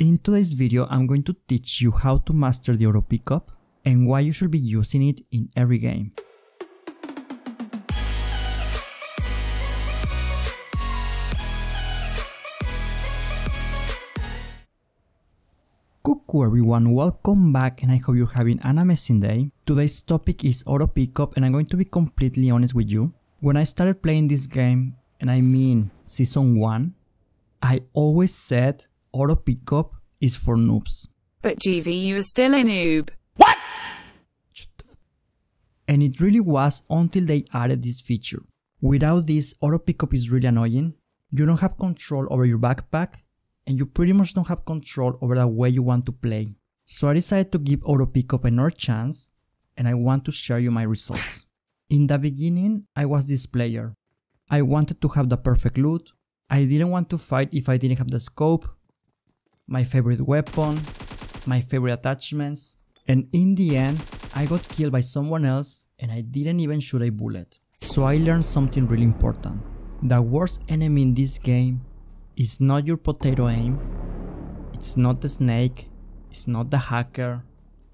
In today's video, I'm going to teach you how to master the auto pickup and why you should be using it in every game. Cuckoo everyone, welcome back and I hope you're having an amazing day. Today's topic is auto pickup and I'm going to be completely honest with you. When I started playing this game, and I mean season 1, I always said auto pickup is for noobs. But you are still a noob. What? And it really was until they added this feature. Without this, auto pickup is really annoying. You don't have control over your backpack, and you pretty much don't have control over the way you want to play. So I decided to give auto pickup another chance, and I want to share you my results. In the beginning, I was this player. I wanted to have the perfect loot. I didn't want to fight if I didn't have the scope, my favorite weapon, my favorite attachments, and in the end, I got killed by someone else and I didn't even shoot a bullet. So I learned something really important. The worst enemy in this game is not your potato aim, it's not the snake, it's not the hacker,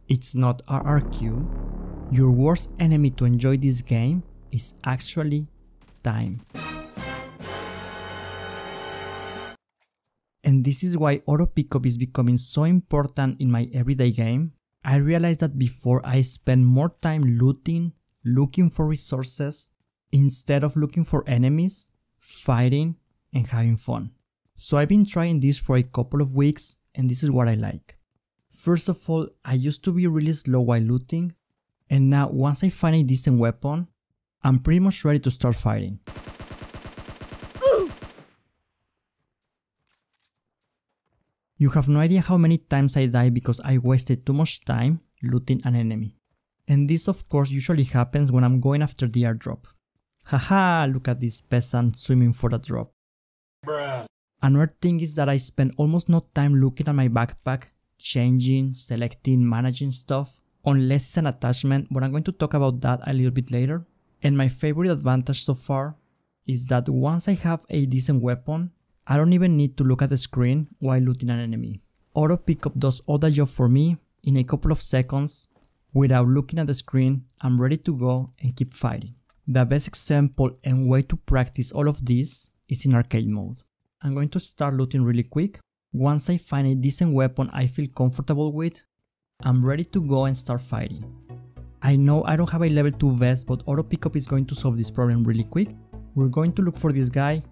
it's not RRQ. Your worst enemy to enjoy this game is actually time. and this is why auto pickup is becoming so important in my everyday game. I realized that before I spend more time looting, looking for resources, instead of looking for enemies, fighting, and having fun. So I've been trying this for a couple of weeks and this is what I like. First of all, I used to be really slow while looting and now once I find a decent weapon, I'm pretty much ready to start fighting. You have no idea how many times I died because I wasted too much time looting an enemy. And this of course usually happens when I'm going after the airdrop. Haha, look at this peasant swimming for the drop. Bruh. Another thing is that I spend almost no time looking at my backpack, changing, selecting, managing stuff, unless it's an attachment, but I'm going to talk about that a little bit later. And my favorite advantage so far is that once I have a decent weapon, I don't even need to look at the screen while looting an enemy. Auto pickup does all the job for me in a couple of seconds without looking at the screen, I'm ready to go and keep fighting. The best example and way to practice all of this is in arcade mode. I'm going to start looting really quick. Once I find a decent weapon I feel comfortable with, I'm ready to go and start fighting. I know I don't have a level 2 vest but auto pickup is going to solve this problem really quick. We're going to look for this guy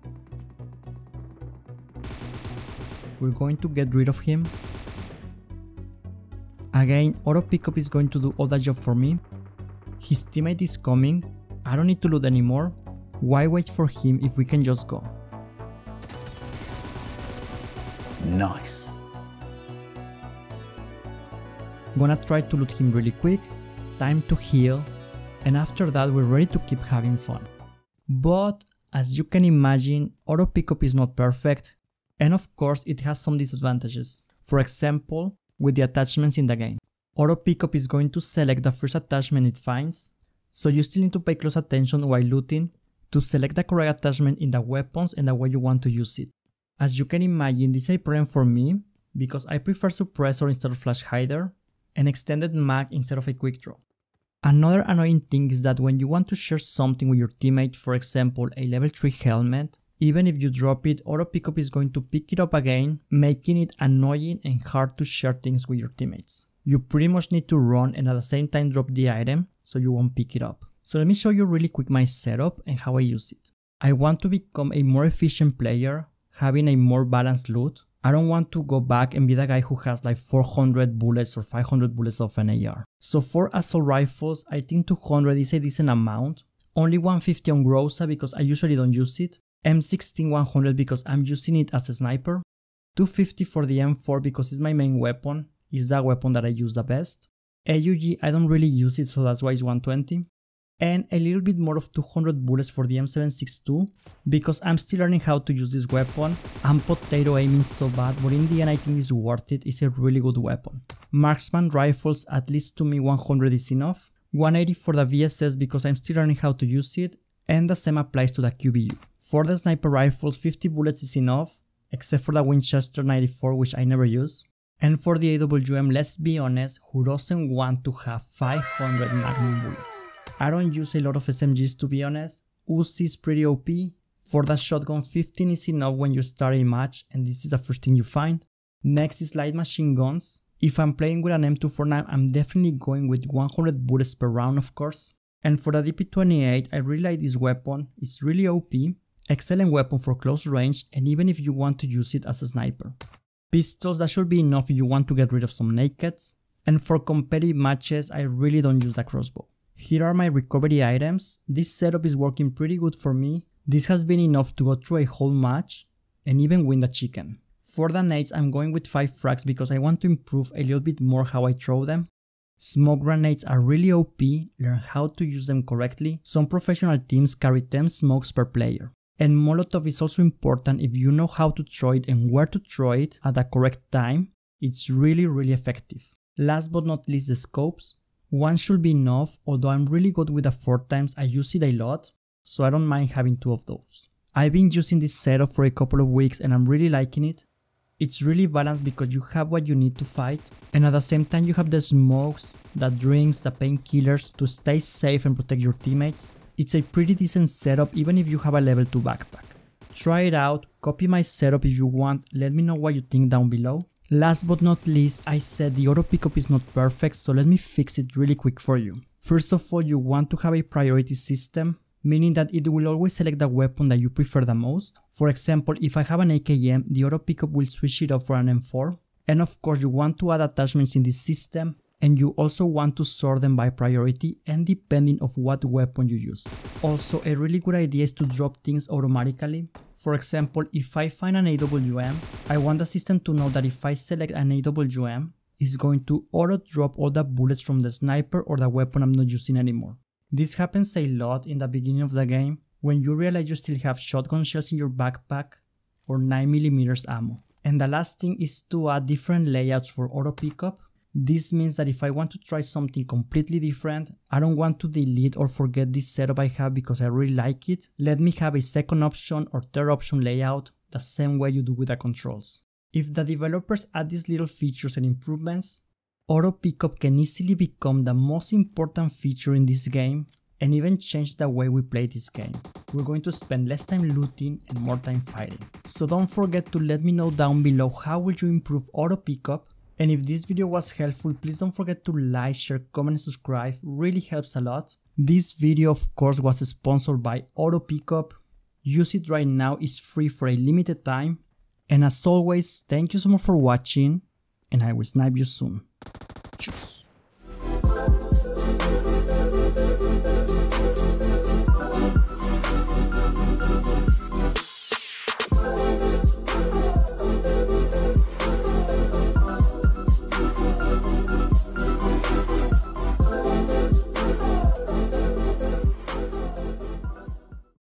we're going to get rid of him. Again, auto pickup is going to do all that job for me. His teammate is coming, I don't need to loot anymore. Why wait for him if we can just go? Nice. Gonna try to loot him really quick, time to heal, and after that we're ready to keep having fun. But as you can imagine, auto pickup is not perfect, and of course it has some disadvantages, for example with the attachments in the game. Auto pickup is going to select the first attachment it finds, so you still need to pay close attention while looting to select the correct attachment in the weapons and the way you want to use it. As you can imagine this is a problem for me because I prefer suppressor instead of flash hider and extended mag instead of a quick draw. Another annoying thing is that when you want to share something with your teammate, for example a level 3 helmet, even if you drop it, auto pickup is going to pick it up again, making it annoying and hard to share things with your teammates. You pretty much need to run and at the same time drop the item so you won't pick it up. So let me show you really quick my setup and how I use it. I want to become a more efficient player, having a more balanced loot. I don't want to go back and be the guy who has like 400 bullets or 500 bullets of an AR. So for assault rifles, I think 200 is a decent amount. Only 150 on Groza because I usually don't use it. M16100 because I'm using it as a sniper, 250 for the M4 because it's my main weapon, it's that weapon that I use the best, AUG I don't really use it so that's why it's 120, and a little bit more of 200 bullets for the M762 because I'm still learning how to use this weapon. I'm potato aiming so bad but in the end I think it's worth it, it's a really good weapon. Marksman rifles at least to me 100 is enough, 180 for the VSS because I'm still learning how to use it and the same applies to the QBU. For the sniper rifle, 50 bullets is enough, except for the Winchester 94 which I never use. And for the AWM, let's be honest, who doesn't want to have 500 magnum bullets? I don't use a lot of SMGs to be honest, Uzi is pretty OP, for the shotgun 15 is enough when you start a match and this is the first thing you find. Next is light machine guns, if I'm playing with an M249 I'm definitely going with 100 bullets per round of course. And for the DP28 I really like this weapon, it's really OP, Excellent weapon for close range and even if you want to use it as a sniper. Pistols, that should be enough if you want to get rid of some nakeds. And for competitive matches, I really don't use the crossbow. Here are my recovery items. This setup is working pretty good for me. This has been enough to go through a whole match and even win the chicken. For the nades, I'm going with 5 frags because I want to improve a little bit more how I throw them. Smoke grenades are really OP, learn how to use them correctly. Some professional teams carry 10 smokes per player. And Molotov is also important if you know how to throw it and where to throw it at the correct time. It's really, really effective. Last but not least, the scopes. One should be enough, although I'm really good with the 4 times, I use it a lot, so I don't mind having two of those. I've been using this setup for a couple of weeks and I'm really liking it. It's really balanced because you have what you need to fight, and at the same time you have the smokes, the drinks, the painkillers to stay safe and protect your teammates, it's a pretty decent setup even if you have a level 2 backpack. Try it out, copy my setup if you want, let me know what you think down below. Last but not least, I said the auto pickup is not perfect, so let me fix it really quick for you. First of all, you want to have a priority system, meaning that it will always select the weapon that you prefer the most. For example, if I have an AKM, the auto pickup will switch it off for an M4. And of course, you want to add attachments in this system, and you also want to sort them by priority and depending of what weapon you use. Also a really good idea is to drop things automatically. For example, if I find an AWM, I want the system to know that if I select an AWM, it's going to auto drop all the bullets from the sniper or the weapon I'm not using anymore. This happens a lot in the beginning of the game when you realize you still have shotgun shells in your backpack or 9mm ammo. And the last thing is to add different layouts for auto pickup this means that if I want to try something completely different, I don't want to delete or forget this setup I have because I really like it, let me have a second option or third option layout, the same way you do with the controls. If the developers add these little features and improvements, auto pickup can easily become the most important feature in this game and even change the way we play this game. We're going to spend less time looting and more time fighting. So don't forget to let me know down below how will you improve auto pickup and if this video was helpful, please don't forget to like, share, comment, and subscribe, really helps a lot. This video of course was sponsored by Auto Pickup. Use it right now, it's free for a limited time. And as always, thank you so much for watching and I will snipe you soon. Cheers.